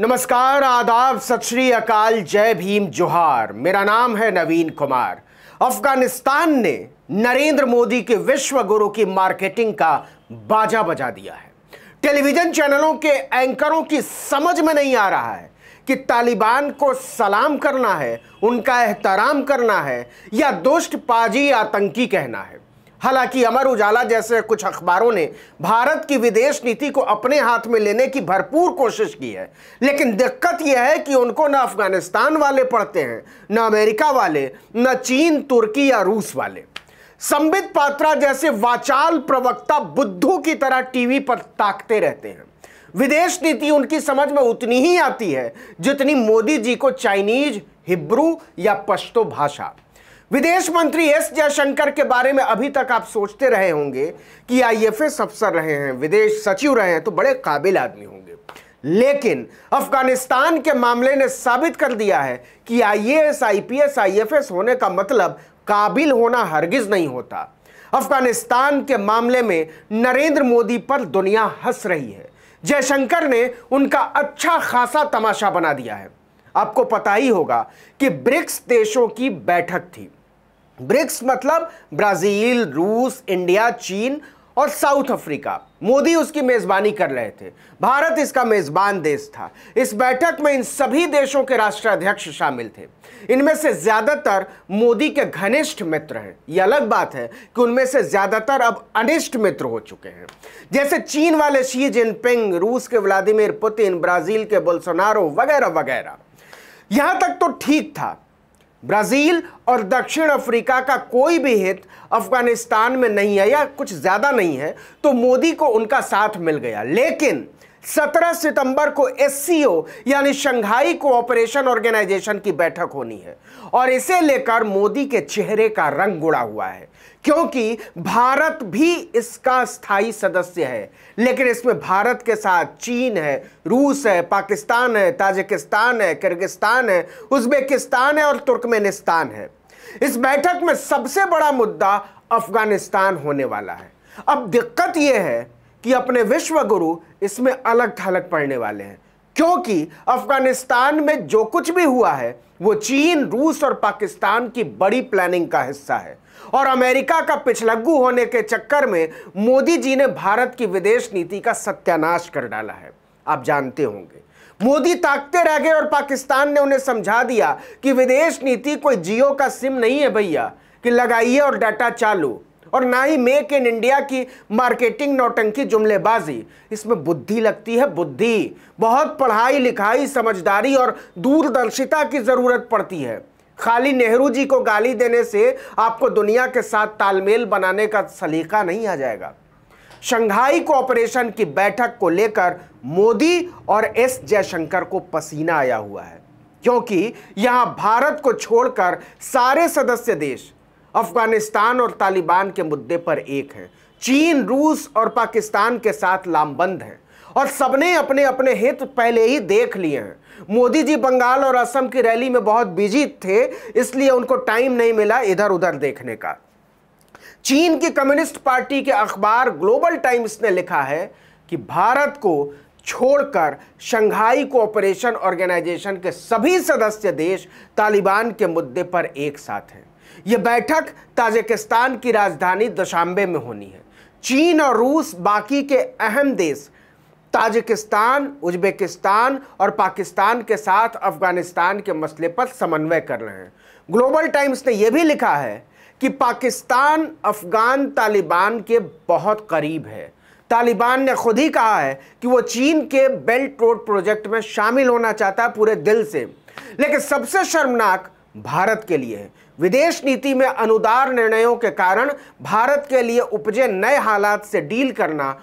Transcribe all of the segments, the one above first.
नमस्कार आदाब सत श्री अकाल जय भीम जोहार मेरा नाम है नवीन कुमार अफगानिस्तान ने नरेंद्र मोदी के विश्व गुरु की मार्केटिंग का बाजा बजा दिया है टेलीविजन चैनलों के एंकरों की समझ में नहीं आ रहा है कि तालिबान को सलाम करना है उनका एहतराम करना है या दुष्ट पाजी आतंकी कहना है हालांकि अमर उजाला जैसे कुछ अखबारों ने भारत की विदेश नीति को अपने हाथ में लेने की भरपूर कोशिश की है लेकिन दिक्कत यह है कि उनको ना अफगानिस्तान वाले पढ़ते हैं ना अमेरिका वाले ना चीन तुर्की या रूस वाले संबित पात्रा जैसे वाचाल प्रवक्ता बुद्धू की तरह टीवी पर ताकते रहते हैं विदेश नीति उनकी समझ में उतनी ही आती है जितनी मोदी जी को चाइनीज हिब्रू या पश्तो भाषा विदेश मंत्री एस जयशंकर के बारे में अभी तक आप सोचते रहे होंगे कि आईएफएस अफसर रहे हैं विदेश सचिव रहे हैं तो बड़े काबिल आदमी होंगे लेकिन अफगानिस्तान के मामले ने साबित कर दिया है कि आईएएस आईपीएस आईएफएस होने का मतलब काबिल होना हरगिज नहीं होता अफगानिस्तान के मामले में नरेंद्र मोदी पर दुनिया हंस रही है जयशंकर ने उनका अच्छा खासा तमाशा बना दिया है आपको पता ही होगा कि ब्रिक्स देशों की बैठक थी ब्रिक्स मतलब ब्राजील रूस इंडिया चीन और साउथ अफ्रीका मोदी उसकी मेजबानी कर रहे थे भारत इसका मेजबान देश था इस बैठक में इन सभी देशों के राष्ट्राध्यक्ष शामिल थे इनमें से ज्यादातर मोदी के घनिष्ठ मित्र हैं यह अलग बात है कि उनमें से ज्यादातर अब अनिष्ट मित्र हो चुके हैं जैसे चीन वाले शी जिनपिंग रूस के व्लादिमिर पुतिन ब्राजील के बोलसोनारो वगैरह वगैरह यहां तक तो ठीक था ब्राज़ील और दक्षिण अफ्रीका का कोई भी हित अफगानिस्तान में नहीं है या कुछ ज़्यादा नहीं है तो मोदी को उनका साथ मिल गया लेकिन 17 सितंबर को एस यानी शंघाई कोऑपरेशन ऑर्गेनाइजेशन की बैठक होनी है और इसे लेकर मोदी के चेहरे का रंग गुड़ा हुआ है क्योंकि भारत भी इसका स्थायी सदस्य है लेकिन इसमें भारत के साथ चीन है रूस है पाकिस्तान है ताजिकिस्तान है किर्गिस्तान है उज्बेकिस्तान है और तुर्कमेनिस्तान है इस बैठक में सबसे बड़ा मुद्दा अफगानिस्तान होने वाला है अब दिक्कत यह है कि अपने विश्व गुरु इसमें अलग थलग पड़ने वाले हैं क्योंकि अफगानिस्तान में जो कुछ भी हुआ है वो चीन रूस और पाकिस्तान की बड़ी प्लानिंग का हिस्सा है और अमेरिका का पिछलग्गू होने के चक्कर में मोदी जी ने भारत की विदेश नीति का सत्यानाश कर डाला है आप जानते होंगे मोदी ताकते रह गए और पाकिस्तान ने उन्हें समझा दिया कि विदेश नीति कोई जियो का सिम नहीं है भैया कि लगाइए और डाटा चालू और ना ही मेक इन इंडिया की मार्केटिंग नौटंकी जुमलेबाजी इसमें बुद्धि लगती है बुद्धि बहुत पढ़ाई लिखाई समझदारी और दूरदर्शिता की ज़रूरत पड़ती है खाली नेहरू जी को गाली देने से आपको दुनिया के साथ तालमेल बनाने का सलीका नहीं आ जाएगा शंघाई कोऑपरेशन की बैठक को लेकर मोदी और एस जयशंकर को पसीना आया हुआ है क्योंकि यहां भारत को छोड़कर सारे सदस्य देश अफगानिस्तान और तालिबान के मुद्दे पर एक हैं चीन रूस और पाकिस्तान के साथ लामबंद हैं और सबने अपने अपने हित पहले ही देख लिए हैं मोदी जी बंगाल और असम की रैली में बहुत बिजी थे इसलिए उनको टाइम नहीं मिला इधर उधर देखने का चीन की कम्युनिस्ट पार्टी के अखबार ग्लोबल टाइम्स ने लिखा है कि भारत को छोड़कर शंघाई कोऑपरेशन ऑर्गेनाइजेशन के सभी सदस्य देश तालिबान के मुद्दे पर एक साथ हैं यह बैठक ताजिकिस्तान की राजधानी दशांबे में होनी है चीन और रूस बाकी के अहम देश ताजिकिस्तान उज्बेकिस्तान और पाकिस्तान के साथ अफगानिस्तान के मसले पर समन्वय कर रहे हैं ग्लोबल टाइम्स ने यह भी लिखा है कि पाकिस्तान अफगान तालिबान के बहुत करीब है तालिबान ने खुद ही कहा है कि वो चीन के बेल्ट रोड प्रोजेक्ट में शामिल होना चाहता है पूरे दिल से लेकिन सबसे शर्मनाक भारत के लिए है विदेश नीति में अनुदार निर्णयों के कारण भारत के लिए उपजे नए हालात से डील करना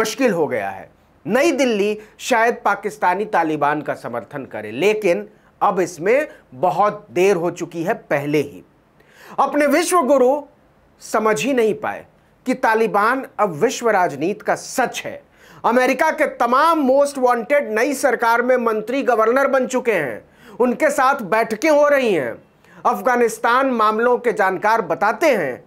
मुश्किल हो गया है नई दिल्ली शायद पाकिस्तानी तालिबान का समर्थन करे लेकिन अब इसमें बहुत देर हो चुकी है पहले ही अपने विश्व गुरु समझ ही नहीं पाए कि तालिबान अब विश्व राजनीति का सच है अमेरिका के तमाम मोस्ट वांटेड नई सरकार में मंत्री गवर्नर बन चुके हैं उनके साथ बैठकें हो रही हैं अफगानिस्तान मामलों के जानकार बताते हैं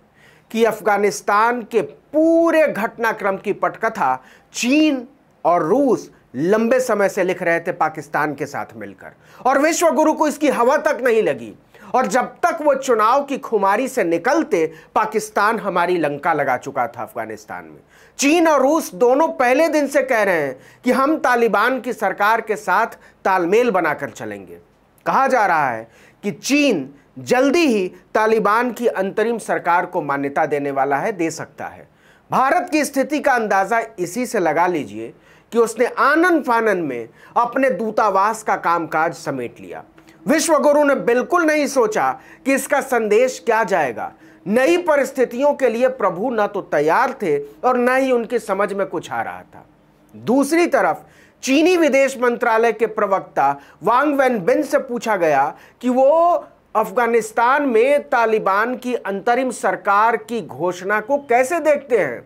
कि अफगानिस्तान के पूरे घटनाक्रम की पटकथा चीन और रूस लंबे समय से लिख रहे थे पाकिस्तान के साथ मिलकर और विश्व गुरु को इसकी हवा तक नहीं लगी और जब तक वो चुनाव की खुमारी से निकलते पाकिस्तान हमारी लंका लगा चुका था अफगानिस्तान में चीन और रूस दोनों पहले दिन से कह रहे हैं कि हम तालिबान की सरकार के साथ तालमेल बनाकर चलेंगे कहा जा रहा है कि चीन जल्दी ही तालिबान की अंतरिम सरकार को मान्यता देने वाला है दे सकता है भारत की स्थिति का अंदाज़ा इसी से लगा लीजिए कि उसने आनंद फानन में अपने दूतावास का कामकाज समेट लिया विश्वगुरु ने बिल्कुल नहीं सोचा कि इसका संदेश क्या जाएगा नई परिस्थितियों के लिए प्रभु न तो तैयार थे और न ही उनकी समझ में कुछ आ रहा था दूसरी तरफ चीनी विदेश मंत्रालय के प्रवक्ता वांग वेन बिन से पूछा गया कि वो अफगानिस्तान में तालिबान की अंतरिम सरकार की घोषणा को कैसे देखते हैं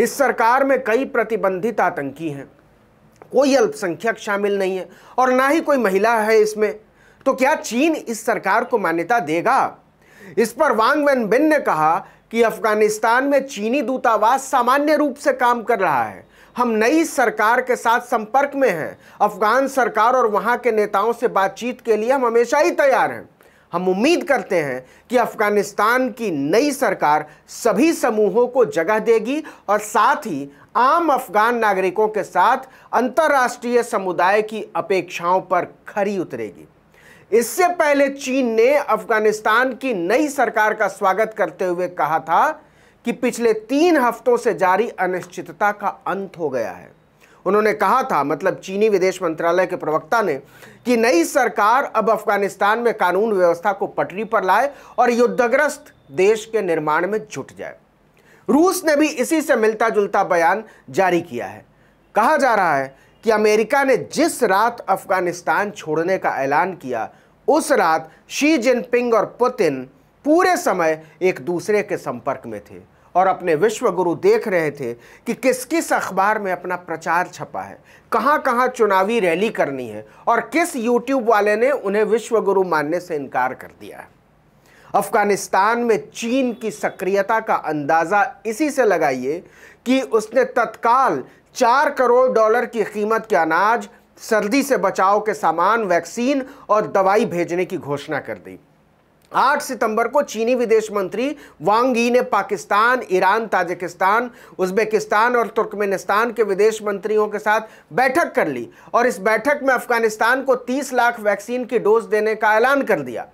इस सरकार में कई प्रतिबंधित आतंकी हैं कोई अल्पसंख्यक शामिल नहीं है और ना ही कोई महिला है इसमें तो क्या चीन इस सरकार को मान्यता देगा इस पर वांग वेन बिन ने कहा कि अफगानिस्तान में चीनी दूतावास सामान्य रूप से काम कर रहा है हम नई सरकार के साथ संपर्क में हैं अफगान सरकार और वहाँ के नेताओं से बातचीत के लिए हम हमेशा ही तैयार हैं हम उम्मीद करते हैं कि अफगानिस्तान की नई सरकार सभी समूहों को जगह देगी और साथ ही आम अफगान नागरिकों के साथ अंतर्राष्ट्रीय समुदाय की अपेक्षाओं पर खरी उतरेगी इससे पहले चीन ने अफगानिस्तान की नई सरकार का स्वागत करते हुए कहा था कि पिछले तीन हफ्तों से जारी अनिश्चितता का अंत हो गया है उन्होंने कहा था मतलब चीनी विदेश मंत्रालय के प्रवक्ता ने कि नई सरकार अब अफगानिस्तान में कानून व्यवस्था को पटरी पर लाए और युद्धग्रस्त देश के निर्माण में जुट जाए रूस ने भी इसी से मिलता जुलता बयान जारी किया है कहा जा रहा है कि अमेरिका ने जिस रात अफगानिस्तान छोड़ने का ऐलान किया उस रात शी जिनपिंग और पुतिन पूरे समय एक दूसरे के संपर्क में थे और अपने विश्व गुरु देख रहे थे कि किस किस अखबार में अपना प्रचार छपा है कहां कहां चुनावी रैली करनी है और किस यूट्यूब वाले ने उन्हें विश्व गुरु मानने से इनकार कर दिया है अफगानिस्तान में चीन की सक्रियता का अंदाज़ा इसी से लगाइए कि उसने तत्काल चार करोड़ डॉलर की कीमत के अनाज सर्दी से बचाव के सामान वैक्सीन और दवाई भेजने की घोषणा कर दी 8 सितंबर को चीनी विदेश मंत्री वांग यी ने पाकिस्तान ईरान ताजिकिस्तान उज्बेकिस्तान और तुर्कमेनिस्तान के विदेश मंत्रियों के साथ बैठक कर ली और इस बैठक में अफगानिस्तान को 30 लाख वैक्सीन की डोज देने का ऐलान कर दिया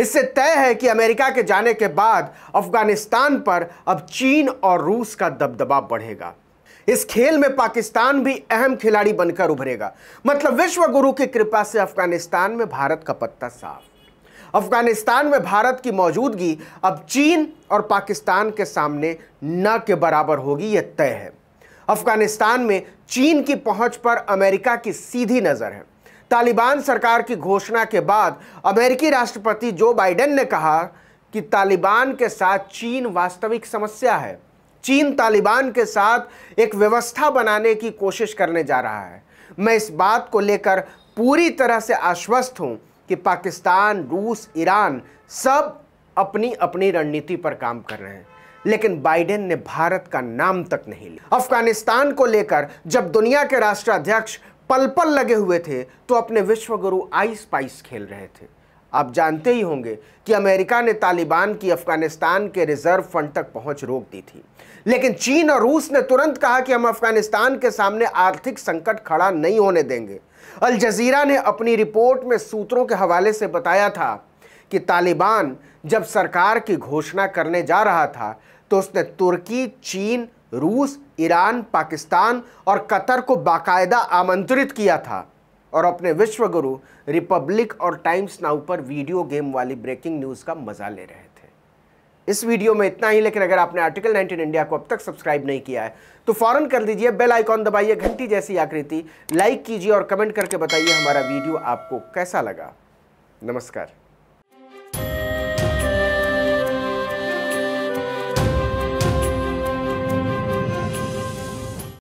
इससे तय है कि अमेरिका के जाने के बाद अफगानिस्तान पर अब चीन और रूस का दबदबा बढ़ेगा इस खेल में पाकिस्तान भी अहम खिलाड़ी बनकर उभरेगा मतलब विश्व गुरु की कृपा से अफगानिस्तान में भारत का पत्ता साफ अफगानिस्तान में भारत की मौजूदगी अब चीन और पाकिस्तान के सामने न के बराबर होगी यह तय है अफगानिस्तान में चीन की पहुंच पर अमेरिका की सीधी नज़र है तालिबान सरकार की घोषणा के बाद अमेरिकी राष्ट्रपति जो बाइडेन ने कहा कि तालिबान के साथ चीन वास्तविक समस्या है चीन तालिबान के साथ एक व्यवस्था बनाने की कोशिश करने जा रहा है मैं इस बात को लेकर पूरी तरह से आश्वस्त हूं कि पाकिस्तान रूस ईरान सब अपनी अपनी रणनीति पर काम कर रहे हैं लेकिन बाइडेन ने भारत का नाम तक नहीं लिया अफगानिस्तान को लेकर जब दुनिया के राष्ट्राध्यक्ष पल पल लगे हुए थे तो अपने विश्वगुरु आइस पाइस खेल रहे थे आप जानते ही होंगे कि अमेरिका ने तालिबान की अफगानिस्तान के रिजर्व फंड तक पहुंच रोक दी थी लेकिन चीन और रूस ने तुरंत कहा कि हम अफगानिस्तान के सामने आर्थिक संकट खड़ा नहीं होने देंगे अल जजीरा ने अपनी रिपोर्ट में सूत्रों के हवाले से बताया था कि तालिबान जब सरकार की घोषणा करने जा रहा था तो उसने तुर्की चीन रूस ईरान पाकिस्तान और कतर को बाकायदा आमंत्रित किया था और अपने विश्वगुरु रिपब्लिक और टाइम्स नाउ पर वीडियो गेम वाली ब्रेकिंग न्यूज़ का मज़ा ले रहे हैं इस वीडियो में इतना ही लेकिन अगर आपने आर्टिकल 19 इंडिया को अब तक सब्सक्राइब नहीं किया है तो फौरन कर दीजिए बेल आइकॉन दबाइए घंटी जैसी आकृति लाइक कीजिए और कमेंट करके बताइए हमारा वीडियो आपको कैसा लगा नमस्कार